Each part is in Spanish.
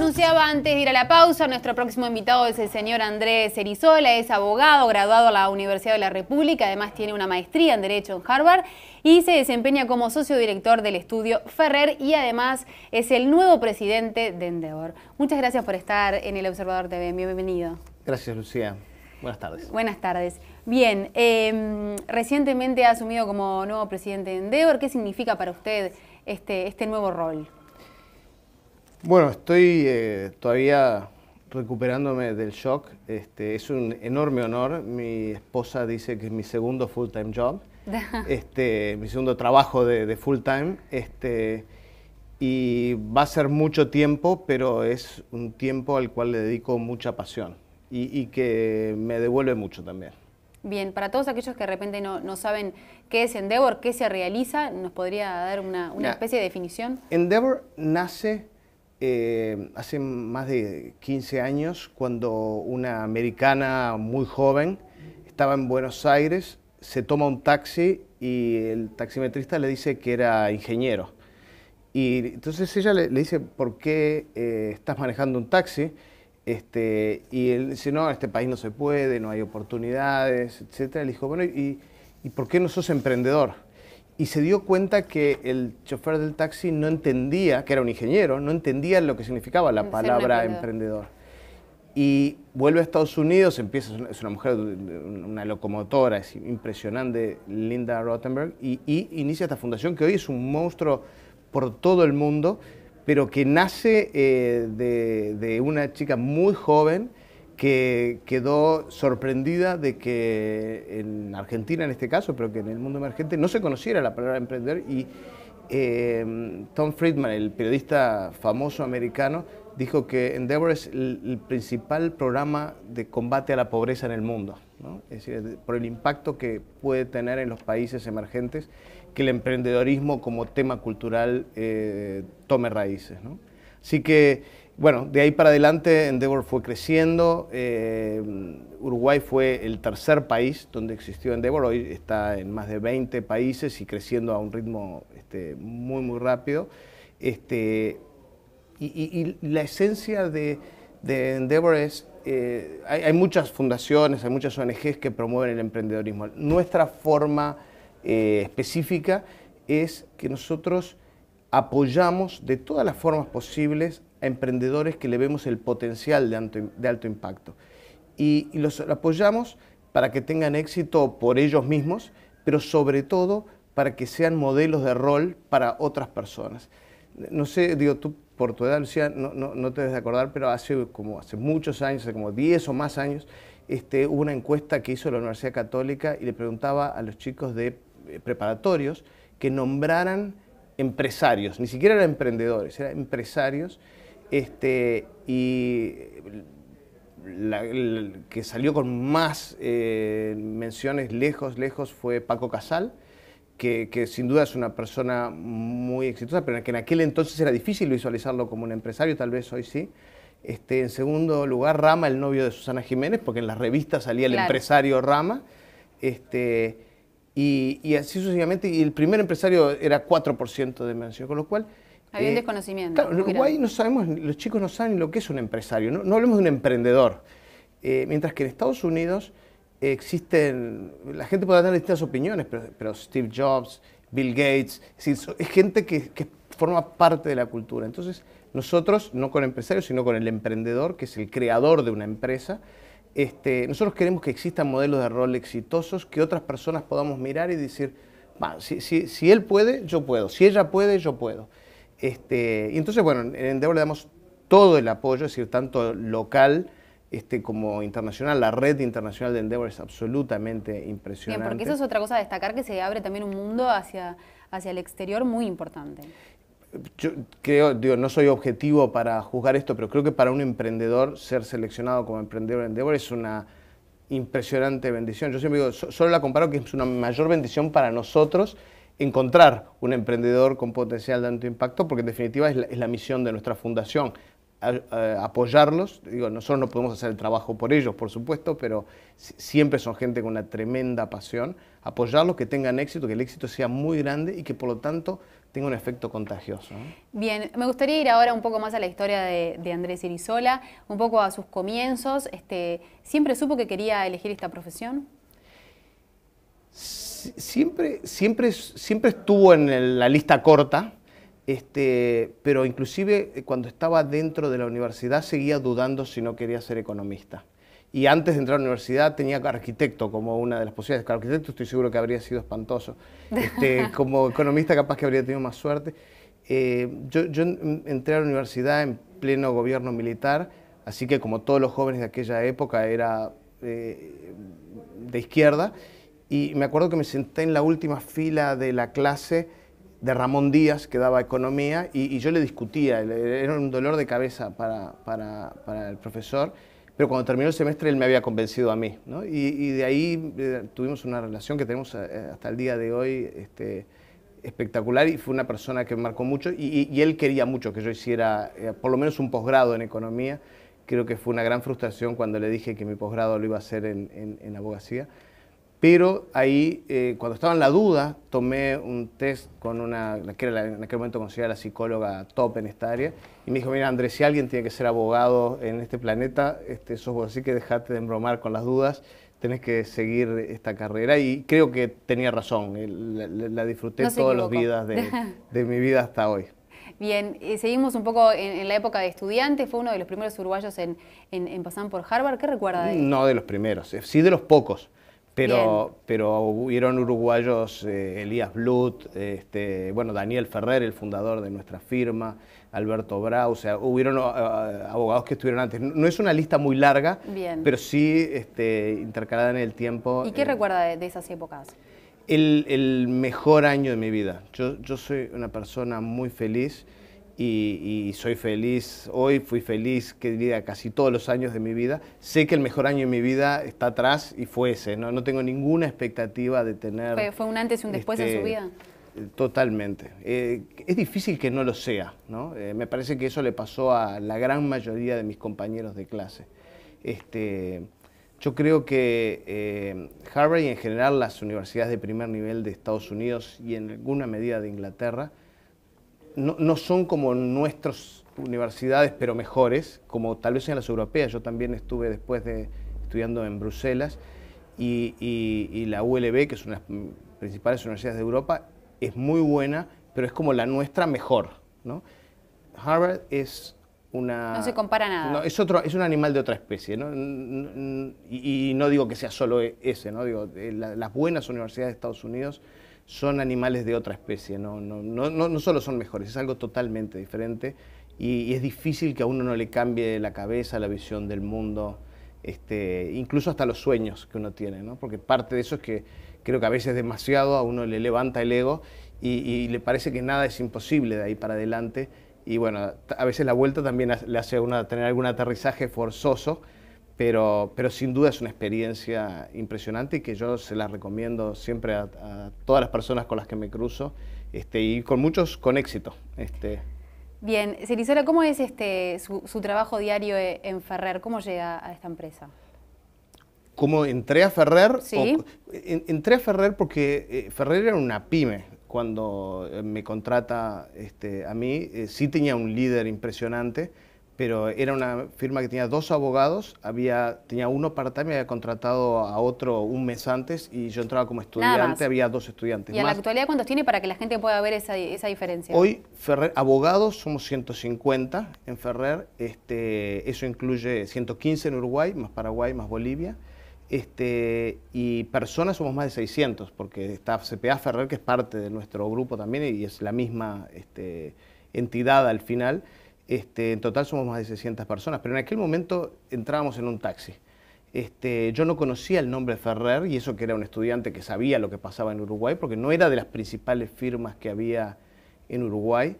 anunciaba antes de ir a la pausa, nuestro próximo invitado es el señor Andrés Erizola, es abogado, graduado a la Universidad de la República, además tiene una maestría en Derecho en Harvard y se desempeña como socio director del estudio Ferrer y además es el nuevo presidente de Endeavor. Muchas gracias por estar en el Observador TV, bienvenido. Gracias Lucía, buenas tardes. Buenas tardes. Bien, em, recientemente ha asumido como nuevo presidente de Endeavor, ¿qué significa para usted este, este nuevo rol? Bueno, estoy eh, todavía recuperándome del shock. Este, es un enorme honor. Mi esposa dice que es mi segundo full-time job, este, mi segundo trabajo de, full-time. Este, y va a ser mucho tiempo, pero es un tiempo al cual le dedico mucha pasión y, que me devuelve mucho también. Bien, para todos aquellos que de repente no, saben qué es Endeavor, qué se realiza, ¿nos podría dar una, una especie de definición? Endeavor nace eh, hace más de 15 años cuando una americana muy joven estaba en Buenos Aires, se toma un taxi y el taximetrista le dice que era ingeniero. Y entonces ella le, dice, ¿por qué eh, estás manejando un taxi? Este, y él dice, no, este país no se puede, no hay oportunidades, etc. Le dijo, bueno, ¿y, ¿y por qué no sos emprendedor? y se dio cuenta que el chofer del taxi no entendía, que era un ingeniero, no entendía lo que significaba la palabra emprendedor. Y vuelve a Estados Unidos, empieza, es una mujer, una locomotora, es impresionante, Linda Rottenberg, y, inicia esta fundación que hoy es un monstruo por todo el mundo, pero que nace eh, de, una chica muy joven que quedó sorprendida de que en Argentina en este caso, pero que en el mundo emergente no se conociera la palabra emprender y eh, Tom Friedman, el periodista famoso americano, dijo que Endeavor es el, principal programa de combate a la pobreza en el mundo, es decir, por el impacto que puede tener en los países emergentes que el emprendedorismo como tema cultural eh, tome raíces. Así que bueno, de ahí para adelante Endeavor fue creciendo. Eh, Uruguay fue el tercer país donde existió Endeavor. Hoy está en más de 20 países y creciendo a un ritmo este, muy, muy rápido. Este, y, la esencia de, Endeavor es, eh, hay, muchas fundaciones, hay muchas ONGs que promueven el emprendedorismo. Nuestra forma eh, específica es que nosotros apoyamos de todas las formas posibles a emprendedores que le vemos el potencial de alto, impacto. Y, los apoyamos para que tengan éxito por ellos mismos, pero sobre todo para que sean modelos de rol para otras personas. No sé, digo, tú por tu edad, Lucía, no, te debes de acordar, pero hace como hace muchos años, hace como 10 o más años, este, hubo una encuesta que hizo la Universidad Católica y le preguntaba a los chicos de eh, preparatorios que nombraran empresarios, ni siquiera eran emprendedores, eran empresarios este, y que salió con más eh, menciones lejos, lejos fue Paco Casal, que, sin duda es una persona muy exitosa, pero que en aquel entonces era difícil visualizarlo como un empresario, tal vez hoy sí. Este, en segundo lugar, Rama, el novio de Susana Jiménez, porque en las revistas salía el empresario Rama. Este, y, y, así sucesivamente, y el primer empresario era 4% de mención, con lo cual había un eh, desconocimiento. Claro, en Uruguay no sabemos, los chicos no saben lo que es un empresario, no, hablemos de un emprendedor. Eh, mientras que en Estados Unidos existen, la gente puede tener distintas opiniones, pero, Steve Jobs, Bill Gates, es, gente que, forma parte de la cultura. Entonces, nosotros, no con empresarios, sino con el emprendedor, que es el creador de una empresa, este, nosotros queremos que existan modelos de rol exitosos que otras personas podamos mirar y decir, si él puede, yo puedo, si ella puede, yo puedo. Este, y entonces, bueno, en Endeavor le damos todo el apoyo, es decir, tanto local este, como internacional. La red internacional de Endeavor es absolutamente impresionante. Bien, porque eso es otra cosa a destacar, que se abre también un mundo hacia, hacia el exterior muy importante. Yo creo, digo, no soy objetivo para juzgar esto, pero creo que para un emprendedor ser seleccionado como emprendedor en Endeavor es una impresionante bendición. Yo siempre digo, solo la comparo que es una mayor bendición para nosotros encontrar un emprendedor con potencial de alto impacto, porque en definitiva es la, misión de nuestra fundación, apoyarlos. Digo, nosotros no podemos hacer el trabajo por ellos, por supuesto, pero siempre son gente con una tremenda pasión. Apoyarlos, que tengan éxito, que el éxito sea muy grande y que por lo tanto tenga un efecto contagioso. Bien, me gustaría ir ahora un poco más a la historia de, Andrés Irizola, un poco a sus comienzos. Este, ¿Siempre supo que quería elegir esta profesión? siempre, siempre, siempre estuvo en la lista corta, este, pero inclusive eh, cuando estaba dentro de la universidad seguía dudando si no quería ser economista. Y antes de entrar a la universidad tenía arquitecto como una de las posibilidades. Claro, arquitecto estoy seguro que habría sido espantoso. Este, como economista capaz que habría tenido más suerte. Eh, yo, entré a la universidad en pleno gobierno militar, así que como todos los jóvenes de aquella época era eh, de izquierda y me acuerdo que me senté en la última fila de la clase de Ramón Díaz, que daba economía, y, yo le discutía, era un dolor de cabeza para, para, para, el profesor, pero cuando terminó el semestre él me había convencido a mí, ¿no? y, de ahí eh, tuvimos una relación que tenemos eh, hasta el día de hoy este, espectacular, y fue una persona que me marcó mucho, y, él quería mucho que yo hiciera eh, por lo menos un posgrado en economía, creo que fue una gran frustración cuando le dije que mi posgrado lo iba a hacer en, en abogacía, pero ahí, eh, cuando estaba en la duda, tomé un test con una, que era en aquel momento considerada la psicóloga top en esta área, y me dijo, mira Andrés, si alguien tiene que ser abogado en este planeta, este, sos vos, así que dejate de embromar con las dudas, tenés que seguir esta carrera y creo que tenía razón, eh, la, disfruté todos los días de, mi vida hasta hoy. Bien, eh, seguimos un poco en, la época de estudiante, fue uno de los primeros uruguayos en, pasar por Harvard, ¿qué recuerda de él? No de los primeros, sí de los pocos pero, pero hubieron uruguayos, eh, Elías Blut, este, bueno, Daniel Ferrer, el fundador de nuestra firma, Alberto Brau, o sea, hubieron eh, eh, abogados que estuvieron antes. No, es una lista muy larga, pero sí este, intercalada en el tiempo. ¿Y qué recuerda de, esas épocas? El, el, mejor año de mi vida. yo soy una persona muy feliz y, soy feliz hoy, fui feliz, que diría, casi todos los años de mi vida. Sé que el mejor año de mi vida está atrás y fue ese, no, no tengo ninguna expectativa de tener... Fue, un antes y un después en su este, vida. Totalmente. Eh, es difícil que no lo sea, ¿no? Eh, me parece que eso le pasó a la gran mayoría de mis compañeros de clase. Este, yo creo que eh, Harvard y en general las universidades de primer nivel de Estados Unidos y en alguna medida de Inglaterra no, son como nuestras universidades, pero mejores, como tal vez en las europeas. Yo también estuve después de estudiando en Bruselas y, la ULB, que es una de las principales universidades de Europa, es muy buena, pero es como la nuestra mejor. Harvard es una... No se compara nada. es, otro, un animal de otra especie, Y, no digo que sea solo e, ese, ¿no? Digo, eh, las buenas universidades de Estados Unidos son animales de otra especie, no, no, no, no solo son mejores, es algo totalmente diferente y, es difícil que a uno no le cambie la cabeza, la visión del mundo, este, incluso hasta los sueños que uno tiene, ¿no? porque parte de eso es que creo que a veces demasiado a uno le levanta el ego y, y le parece que nada es imposible de ahí para adelante y bueno, a veces la vuelta también le hace a uno tener algún aterrizaje forzoso pero, sin duda es una experiencia impresionante y que yo se la recomiendo siempre a, todas las personas con las que me cruzo este, y con muchos con éxito. Este. Bien, Celisola, ¿cómo es este, su, trabajo diario e, en Ferrer? ¿Cómo llega a esta empresa? ¿Cómo entré a Ferrer? Sí. entré a Ferrer porque eh, Ferrer era una pyme, cuando eh, me contrata este, a mí, eh, sí tenía un líder impresionante pero era una firma que tenía dos abogados, había, tenía uno part-time, había contratado a otro un mes antes y yo entraba como estudiante, había dos estudiantes. ¿Y en la actualidad cuántos tiene para que la gente pueda ver esa, diferencia? Hoy, Ferrer, abogados somos 150 en Ferrer, este, eso incluye 115 en Uruguay, más Paraguay, más Bolivia. Este, y personas somos más de 600, porque está CPA Ferrer, que es parte de nuestro grupo también y es la misma este, entidad al final. Este, en total somos más de 600 personas, pero en aquel momento entrábamos en un taxi. Este, yo no conocía el nombre Ferrer y eso que era un estudiante que sabía lo que pasaba en Uruguay, porque no era de las principales firmas que había en Uruguay.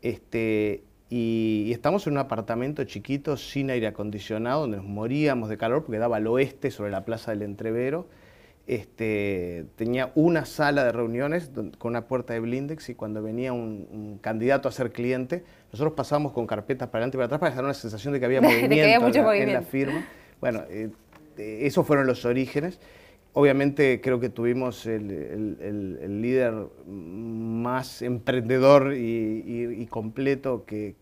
Este, y, y, estamos en un apartamento chiquito sin aire acondicionado, donde nos moríamos de calor porque daba al oeste sobre la plaza del Entrevero. Este, tenía una sala de reuniones con una puerta de blindex y cuando venía un, candidato a ser cliente, nosotros pasábamos con carpetas para adelante y para atrás para dejar una sensación de que había movimiento, en, la firma. Bueno, eh, eh, esos fueron los orígenes. Obviamente creo que tuvimos el, líder más emprendedor y, completo que,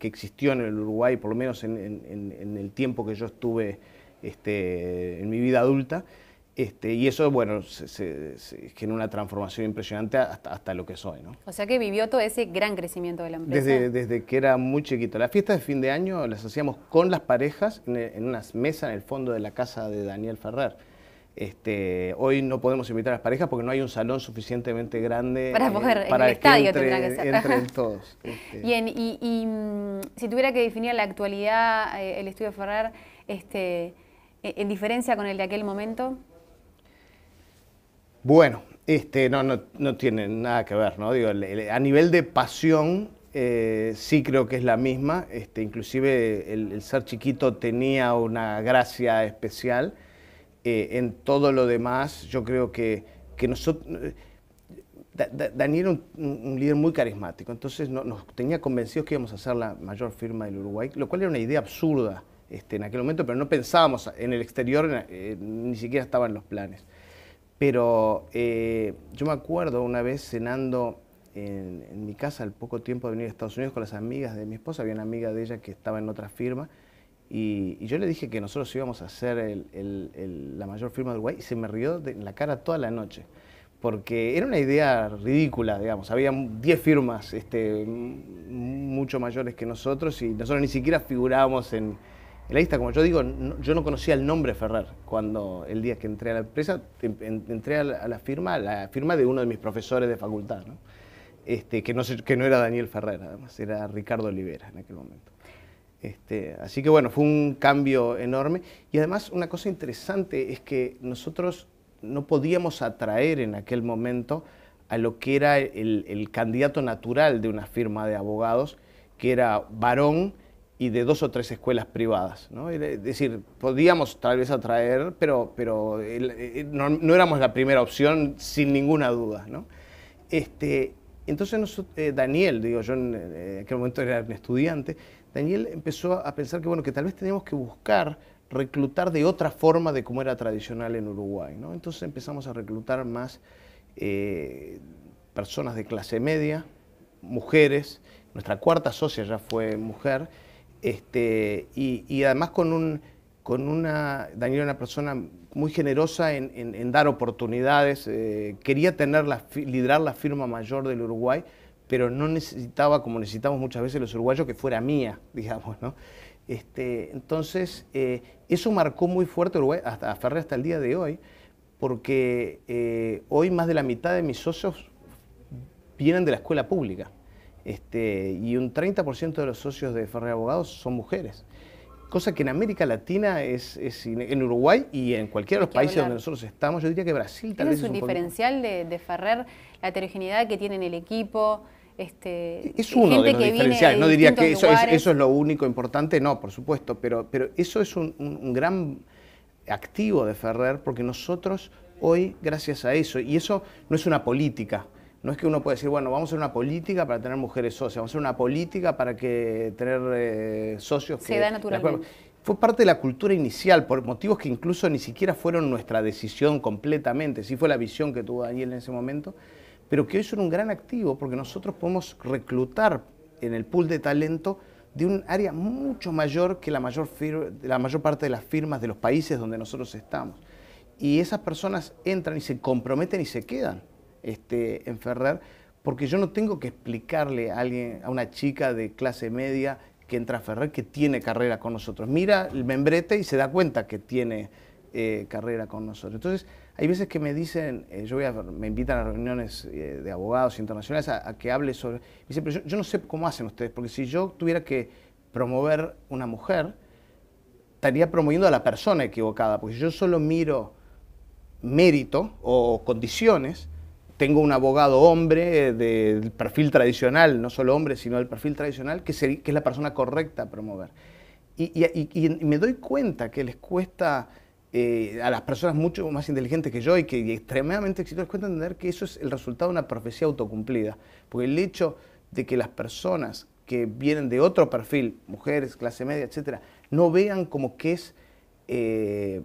existió en el Uruguay, por lo menos en, el tiempo que yo estuve este, en mi vida adulta. Este, y eso, bueno, se, genera una transformación impresionante hasta, lo que soy, ¿no? O sea que vivió todo ese gran crecimiento de la empresa. Desde, que era muy chiquito. Las fiestas de fin de año las hacíamos con las parejas en, en unas mesas en el fondo de la casa de Daniel Ferrer. Este, hoy no podemos invitar a las parejas porque no hay un salón suficientemente grande para eh, el estadio entre, que entren todos. Bien, este. y, mm, si tuviera que definir la actualidad, eh, el estudio Ferrer, este, en diferencia con el de aquel momento. Bueno, este, no, no, no tiene nada que ver, ¿no? Digo, a nivel de pasión, eh, sí creo que es la misma. Este, inclusive el, ser chiquito tenía una gracia especial. Eh, en todo lo demás, yo creo que, que nosotros... Daniel era un, líder muy carismático, entonces nos tenía convencidos que íbamos a ser la mayor firma del Uruguay, lo cual era una idea absurda este, en aquel momento, pero no pensábamos en el exterior, eh, ni siquiera estaban los planes. Pero eh, yo me acuerdo una vez cenando en, mi casa al poco tiempo de venir a Estados Unidos con las amigas de mi esposa, había una amiga de ella que estaba en otra firma, y, yo le dije que nosotros íbamos a hacer la mayor firma de Uruguay, y se me rió en la cara toda la noche, porque era una idea ridícula, digamos, había 10 firmas este, mucho mayores que nosotros y nosotros ni siquiera figurábamos en, la lista, como yo digo, yo no conocía el nombre Ferrer cuando el día que entré a la empresa, em, entré a la, a la, firma, la firma de uno de mis profesores de facultad, este, que, no que no era Daniel Ferrer, además, era Ricardo Olivera en aquel momento. Este, así que bueno, fue un cambio enorme. Y además una cosa interesante es que nosotros no podíamos atraer en aquel momento a lo que era el, el candidato natural de una firma de abogados, que era varón, y de dos o tres escuelas privadas. ¿no? Es decir, podíamos tal vez atraer, pero, pero eh, no, éramos la primera opción sin ninguna duda. ¿no? Este, entonces eh, Daniel, digo yo eh, en, aquel momento era un estudiante, Daniel empezó a pensar que, bueno, que tal vez teníamos que buscar reclutar de otra forma de como era tradicional en Uruguay. ¿no? Entonces empezamos a reclutar más personas de clase media, mujeres, nuestra cuarta socia ya fue mujer, este, y, además con, un, con una, Daniel una persona muy generosa en, dar oportunidades, eh, quería tener liderar la firma mayor del Uruguay, pero no necesitaba, como necesitamos muchas veces los uruguayos, que fuera mía, digamos, ¿no? Este, entonces, eh, eso marcó muy fuerte Uruguay, hasta, a hasta el día de hoy, porque eh, hoy más de la mitad de mis socios vienen de la escuela pública. Este, y un 30% de los socios de Ferrer Abogados son mujeres. Cosa que en América Latina es, es en Uruguay y en cualquiera de los países donde nosotros estamos, yo diría que Brasil también es un, diferencial de, Ferrer, la heterogeneidad que tiene en el equipo. Este, es uno de los diferenciales, no diría que eso es, lo único importante, no, por supuesto, pero, pero eso es un gran activo de Ferrer porque nosotros hoy, gracias a eso, y eso no es una política, no es que uno pueda decir, bueno, vamos a hacer una política para tener mujeres socias, vamos a hacer una política para que tener eh, socios Se da naturalmente. Fue parte de la cultura inicial, por motivos que incluso ni siquiera fueron nuestra decisión completamente, sí fue la visión que tuvo Daniel en ese momento, pero que hoy son un gran activo porque nosotros podemos reclutar en el pool de talento de un área mucho mayor que la mayor, la mayor parte de las firmas de los países donde nosotros estamos. Y esas personas entran y se comprometen y se quedan. Este, en Ferrer, porque yo no tengo que explicarle a alguien, a una chica de clase media que entra a Ferrer que tiene carrera con nosotros. Mira el membrete y se da cuenta que tiene eh, carrera con nosotros. Entonces, hay veces que me dicen, eh, yo me invitan a reuniones eh, de abogados internacionales a, que hable sobre. dice pero yo, no sé cómo hacen ustedes, porque si yo tuviera que promover una mujer, estaría promoviendo a la persona equivocada, porque yo solo miro mérito o condiciones, tengo un abogado hombre eh, del perfil tradicional, no solo hombre, sino del perfil tradicional, que, es la persona correcta a promover. Y, me doy cuenta que les cuesta eh, a las personas mucho más inteligentes que yo y que extremadamente exitosas, les cuesta entender que eso es el resultado de una profecía autocumplida. Porque el hecho de que las personas que vienen de otro perfil, mujeres, clase media, etc., no vean como que es eh,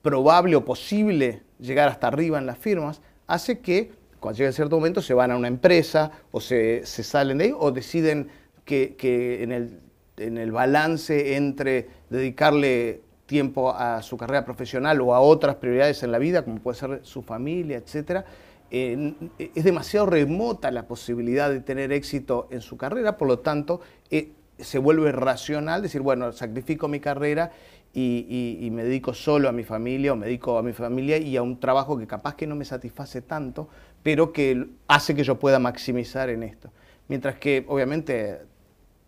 probable o posible llegar hasta arriba en las firmas, hace que cuando llega cierto momento se van a una empresa o se, salen de ahí o deciden que, en, el, en, el, balance entre dedicarle tiempo a su carrera profesional o a otras prioridades en la vida, como puede ser su familia, etc., es demasiado remota la posibilidad de tener éxito en su carrera, por lo tanto, eh, se vuelve racional decir, bueno, sacrifico mi carrera y, me dedico solo a mi familia o me dedico a mi familia y a un trabajo que capaz que no me satisface tanto, pero que hace que yo pueda maximizar en esto. Mientras que obviamente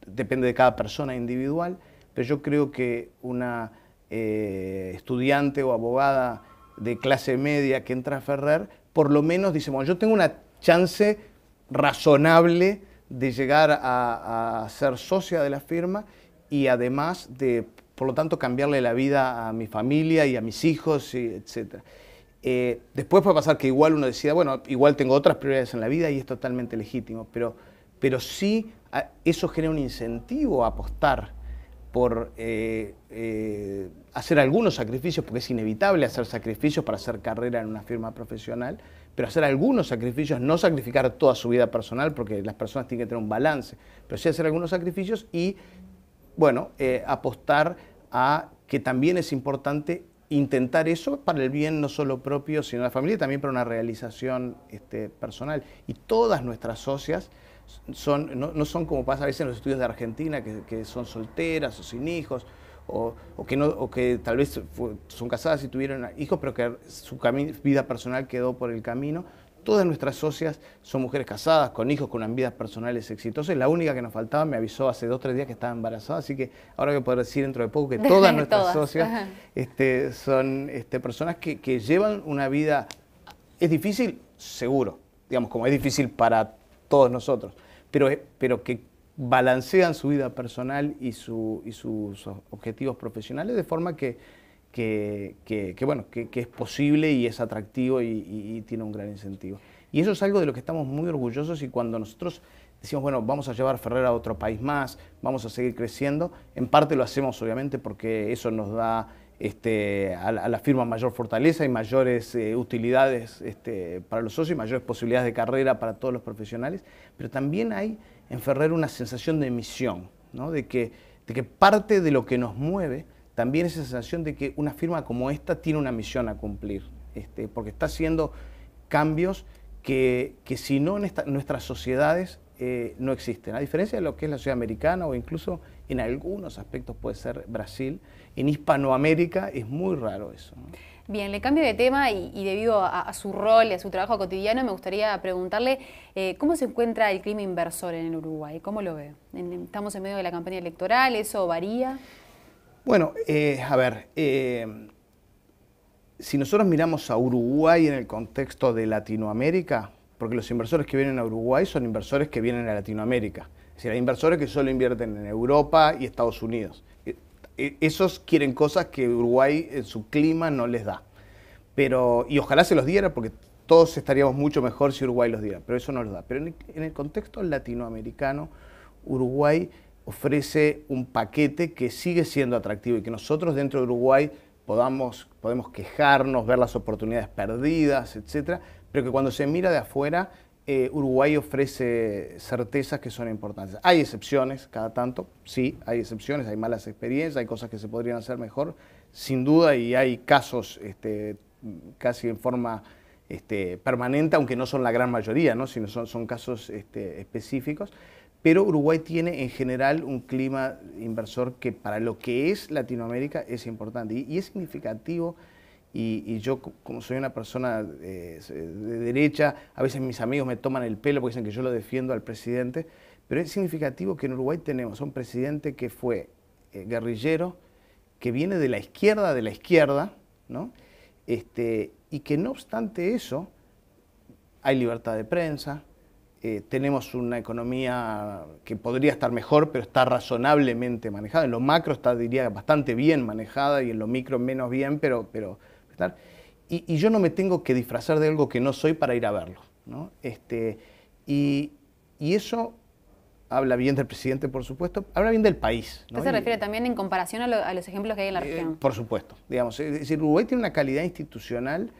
depende de cada persona individual, pero yo creo que una eh, estudiante o abogada de clase media que entra a Ferrer, por lo menos dice, bueno, yo tengo una chance razonable de llegar a, ser socia de la firma y además de, por lo tanto, cambiarle la vida a mi familia y a mis hijos, etc. Eh, después puede pasar que igual uno decida, bueno, igual tengo otras prioridades en la vida y es totalmente legítimo, pero, sí eso genera un incentivo a apostar por eh, eh, hacer algunos sacrificios, porque es inevitable hacer sacrificios para hacer carrera en una firma profesional, pero hacer algunos sacrificios, no sacrificar toda su vida personal, porque las personas tienen que tener un balance, pero sí hacer algunos sacrificios y, bueno, eh, apostar a que también es importante intentar eso para el bien no solo propio, sino de la familia, también para una realización este, personal. Y todas nuestras socias son, no, son como pasa a veces en los estudios de Argentina, que son solteras o sin hijos, o, que, no, o que tal vez son casadas y tuvieron hijos, pero que su vida personal quedó por el camino. Todas nuestras socias son mujeres casadas, con hijos, con vidas personales exitosas. La única que nos faltaba me avisó hace dos o tres días que estaba embarazada, así que ahora que puedo decir dentro de poco que todas nuestras socias este, son este, personas que, llevan una vida... Es difícil, seguro, digamos, como es difícil para todos nosotros, pero, pero que balancean su vida personal y, sus objetivos profesionales de forma que, bueno, que, es posible y es atractivo y, tiene un gran incentivo. Y eso es algo de lo que estamos muy orgullosos y cuando nosotros decimos, bueno, vamos a llevar Ferrer a otro país más, vamos a seguir creciendo, en parte lo hacemos obviamente porque eso nos da este, a, la, firma mayor fortaleza y mayores eh, utilidades este, para los socios y mayores posibilidades de carrera para todos los profesionales, pero también hay enferrer una sensación de misión, ¿no? de, que, de que parte de lo que nos mueve también es esa sensación de que una firma como esta tiene una misión a cumplir, este, porque está haciendo cambios que, si no en nuestras sociedades eh, no existen. A diferencia de lo que es la sociedad americana o incluso en algunos aspectos puede ser Brasil, en Hispanoamérica es muy raro eso. Bien, le cambio de tema y, debido a, su rol y a su trabajo cotidiano, me gustaría preguntarle eh, cómo se encuentra el clima inversor en el Uruguay, cómo lo ve. estamos en medio de la campaña electoral, ¿eso varía? Bueno, eh, a ver, eh, si nosotros miramos a Uruguay en el contexto de Latinoamérica, porque los inversores que vienen a Uruguay son inversores que vienen a Latinoamérica, es decir, hay inversores que solo invierten en Europa y Estados Unidos. E, esos quieren cosas que Uruguay en su clima no les da. Pero, y ojalá se los diera, porque todos estaríamos mucho mejor si Uruguay los diera, pero eso no los da. Pero en el, en el contexto latinoamericano, Uruguay ofrece un paquete que sigue siendo atractivo y que nosotros dentro de Uruguay podamos, podemos quejarnos, ver las oportunidades perdidas, etc. pero que cuando se mira de afuera eh, Uruguay ofrece certezas que son importantes. Hay excepciones cada tanto, sí, hay excepciones, hay malas experiencias, hay cosas que se podrían hacer mejor, sin duda, y hay casos este, casi en forma este, permanente, aunque no son la gran mayoría, ¿no? sino son, casos este, específicos. Pero Uruguay tiene en general un clima inversor que para lo que es Latinoamérica es importante y, y es significativo y, yo, como soy una persona eh, de derecha, a veces mis amigos me toman el pelo porque dicen que yo lo defiendo al presidente, pero es significativo que en Uruguay tenemos a un presidente que fue eh, guerrillero, que viene de la izquierda, de la izquierda, ¿no? Este, y que no obstante eso, hay libertad de prensa, eh, tenemos una economía que podría estar mejor, pero está razonablemente manejada. En lo macro está, diría, bastante bien manejada y en lo micro menos bien, pero, pero y, yo no me tengo que disfrazar de algo que no soy para ir a verlo. Este, y, eso habla bien del presidente, por supuesto, habla bien del país. ¿no? se refiere también en comparación a, los ejemplos que hay en la eh, región? por supuesto, digamos. Es decir, Uruguay tiene una calidad institucional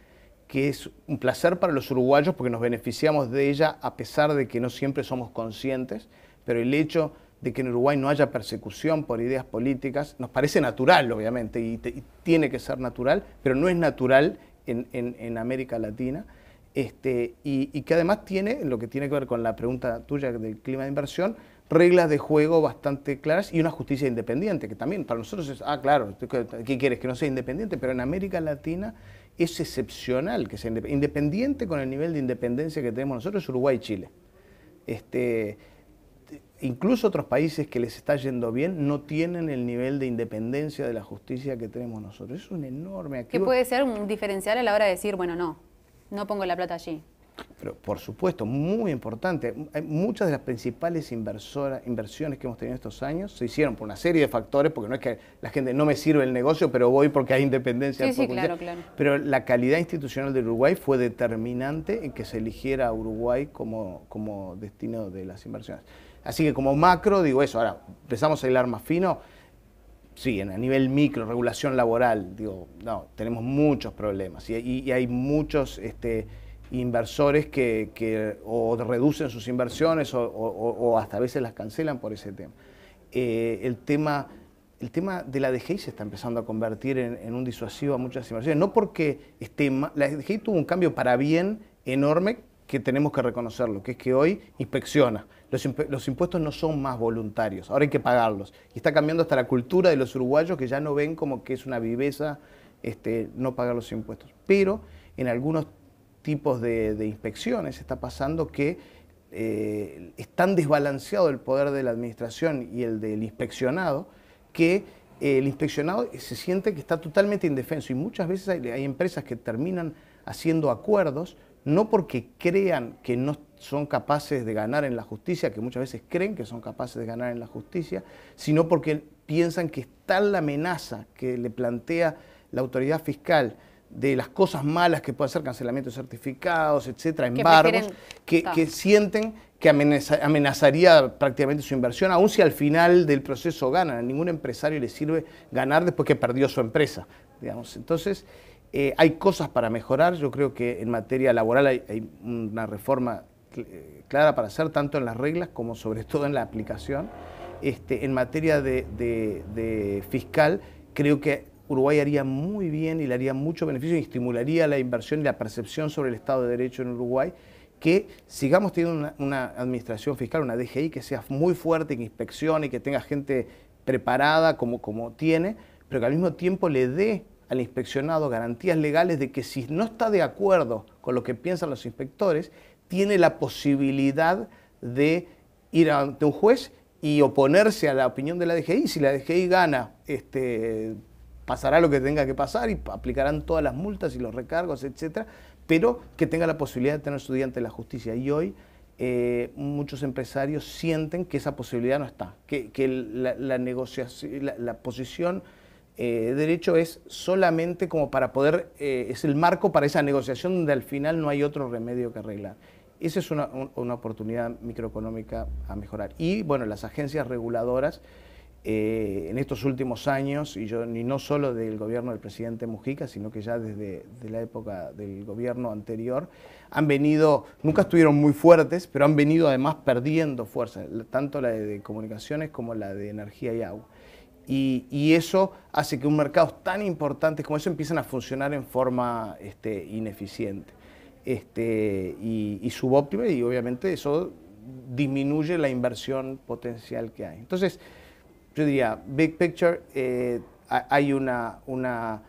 que es un placer para los uruguayos porque nos beneficiamos de ella a pesar de que no siempre somos conscientes, pero el hecho de que en Uruguay no haya persecución por ideas políticas. Nos parece natural, obviamente, y, tiene que ser natural, pero no es natural en, América Latina. Este, y, que además tiene, lo que tiene que ver con la pregunta tuya del clima de inversión, reglas de juego bastante claras y una justicia independiente, que también para nosotros es, ah, claro, ¿qué quieres? Que no sea independiente, pero en América Latina es excepcional que sea independiente, independiente con el nivel de independencia que tenemos nosotros, Uruguay y Chile. Este, incluso otros países que les está yendo bien no tienen el nivel de independencia de la justicia que tenemos nosotros. Es un enorme activo. Que puede ser un diferencial a la hora de decir, bueno, no, no pongo la plata allí. Pero por supuesto, muy importante. Muchas de las principales inversiones que hemos tenido estos años se hicieron por una serie de factores, porque no es que la gente no me sirve el negocio, pero voy porque hay independencia. Sí, sí, claro, claro. Pero la calidad institucional de Uruguay fue determinante en que se eligiera a Uruguay como destino de las inversiones. Así que como macro digo eso, ahora empezamos a hilar más fino, sí, a nivel micro, regulación laboral, digo, no, tenemos muchos problemas y, hay muchos este, inversores que, o reducen sus inversiones o, hasta a veces las cancelan por ese tema. Eh, el tema... El tema de la DGI se está empezando a convertir en, un disuasivo a muchas inversiones, no porque esté la DGI tuvo un cambio para bien enorme que tenemos que reconocerlo, que es que hoy inspecciona. Los, impuestos no son más voluntarios, ahora hay que pagarlos. Y está cambiando hasta la cultura de los uruguayos que ya no ven como que es una viveza este, no pagar los impuestos. Pero en algunos tipos de, inspecciones está pasando que eh, es tan desbalanceado el poder de la administración y el del inspeccionado que eh, el inspeccionado se siente que está totalmente indefenso y muchas veces hay empresas que terminan haciendo acuerdos no porque crean que no son capaces de ganar en la justicia, que muchas veces creen que son capaces de ganar en la justicia, sino porque piensan que está tal la amenaza que le plantea la autoridad fiscal de las cosas malas que puede ser cancelamiento de certificados, etcétera, embargos, que, que, sienten que amenazaría prácticamente su inversión, aun si al final del proceso ganan. A ningún empresario le sirve ganar después que perdió su empresa. Digamos. Entonces, eh, hay cosas para mejorar, yo creo que en materia laboral hay, una reforma eh, clara para hacer, tanto en las reglas como sobre todo en la aplicación. Este, en materia de, fiscal, creo que Uruguay haría muy bien y le haría mucho beneficio y estimularía la inversión y la percepción sobre el Estado de Derecho en Uruguay, que sigamos teniendo una, administración fiscal, una DGI que sea muy fuerte, inspección y que tenga gente preparada como, como tiene, pero que al mismo tiempo le dé al inspeccionado garantías legales de que si no está de acuerdo con lo que piensan los inspectores, tiene la posibilidad de ir ante un juez y oponerse a la opinión de la DGI. Si la DGI gana, este, pasará lo que tenga que pasar y aplicarán todas las multas y los recargos, etcétera, pero que tenga la posibilidad de tener su día ante la justicia. Y hoy eh, muchos empresarios sienten que esa posibilidad no está, que, la, negociación, la posición eh, derecho es solamente como para poder, eh, es el marco para esa negociación donde al final no hay otro remedio que arreglar. Esa es una, oportunidad microeconómica a mejorar. Y bueno, las agencias reguladoras eh, en estos últimos años, y, yo, no solo del gobierno del presidente Mujica, sino que ya desde la época del gobierno anterior, han venido, nunca estuvieron muy fuertes, pero han venido además perdiendo fuerza, tanto la de comunicaciones como la de energía y agua. Y, eso hace que un mercado tan importante como eso empiecen a funcionar en forma este, ineficiente este, y, subóptima y obviamente eso disminuye la inversión potencial que hay. Entonces, yo diría, big picture, eh, hay una, una,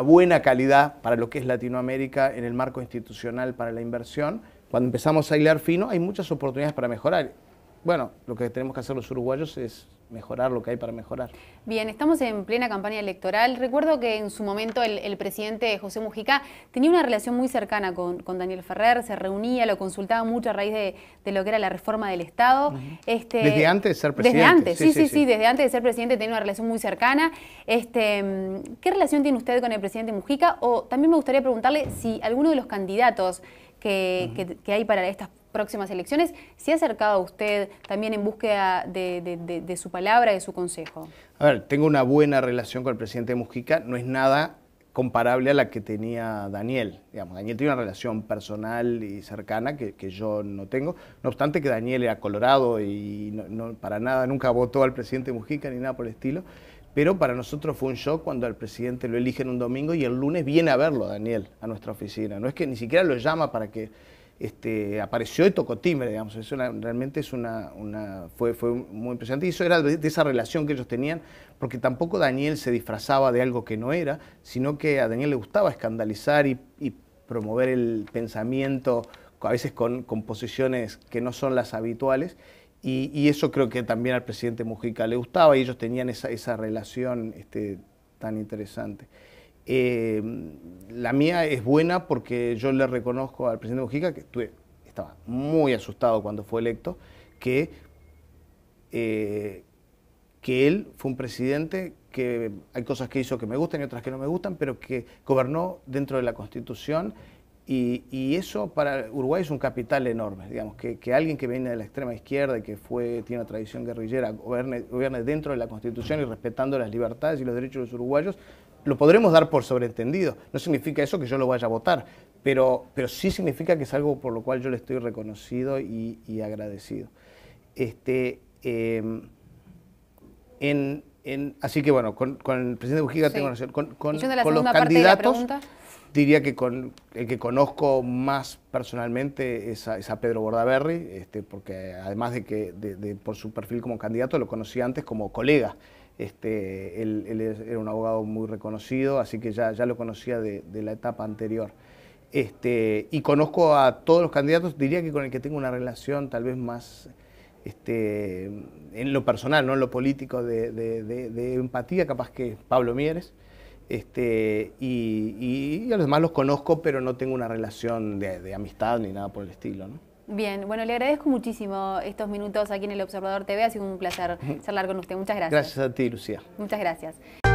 buena calidad para lo que es Latinoamérica en el marco institucional para la inversión. Cuando empezamos a hilar fino, hay muchas oportunidades para mejorar. Bueno, lo que tenemos que hacer los uruguayos es mejorar lo que hay para mejorar. Bien, estamos en plena campaña electoral. Recuerdo que en su momento el, presidente José Mujica tenía una relación muy cercana con, Daniel Ferrer, se reunía, lo consultaba mucho a raíz de, lo que era la reforma del Estado. Este, desde antes de ser presidente. Desde antes, sí sí, sí desde antes de ser presidente tenía una relación muy cercana. Este, ¿Qué relación tiene usted con el presidente Mujica? O también me gustaría preguntarle si alguno de los candidatos que, hay para estas próximas elecciones. ¿Se ha acercado a usted también en búsqueda de, su palabra, de su consejo? A ver, tengo una buena relación con el presidente Mujica, no es nada comparable a la que tenía Daniel. Daniel tiene una relación personal y cercana que, yo no tengo. No obstante que Daniel era colorado y no, para nada nunca votó al presidente Mujica ni nada por el estilo. Pero para nosotros fue un shock cuando el presidente lo eligen un domingo y el lunes viene a verlo Daniel a nuestra oficina. No es que ni siquiera lo llama para que este, apareció y tocó timbre, digamos. realmente es una, fue, fue, muy impresionante. Y eso era de, esa relación que ellos tenían, porque tampoco Daniel se disfrazaba de algo que no era, sino que a Daniel le gustaba escandalizar y, promover el pensamiento, a veces con posiciones que no son las habituales. Y, eso creo que también al presidente Mujica le gustaba y ellos tenían esa, relación este, tan interesante. Eh, la mía es buena porque yo le reconozco al presidente Mujica, que estuve, estaba muy asustado cuando fue electo, que, eh, que él fue un presidente que hay cosas que hizo que me gustan y otras que no me gustan, pero que gobernó dentro de la Constitución y, eso para Uruguay es un capital enorme, digamos, que, alguien que viene de la extrema izquierda y que fue, tiene una tradición guerrillera, gobierne, gobierne, dentro de la Constitución y respetando las libertades y los derechos de los uruguayos, lo podremos dar por sobreentendido. No significa eso que yo lo vaya a votar, pero, pero sí significa que es algo por lo cual yo le estoy reconocido y, agradecido. Este, em, en, así que bueno, con, el presidente Bujiga tengo relación. Con, con, los candidatos, diría que con el que conozco más personalmente es a, Pedro Bordaberry, este, porque además de que por su perfil como candidato lo conocí antes como colega. Este, él, era un abogado muy reconocido, así que ya, ya lo conocía de, la etapa anterior. Este, y conozco a todos los candidatos, diría que con el que tengo una relación tal vez más este, en lo personal, no en lo político, de, empatía, capaz que Pablo Mieres. Este, y, a los demás los conozco, pero no tengo una relación de, amistad ni nada por el estilo. Bien, bueno, le agradezco muchísimo estos minutos aquí en el Observador TV. Ha sido un placer charlar con usted. Muchas gracias. Gracias a ti, Lucía. Muchas gracias.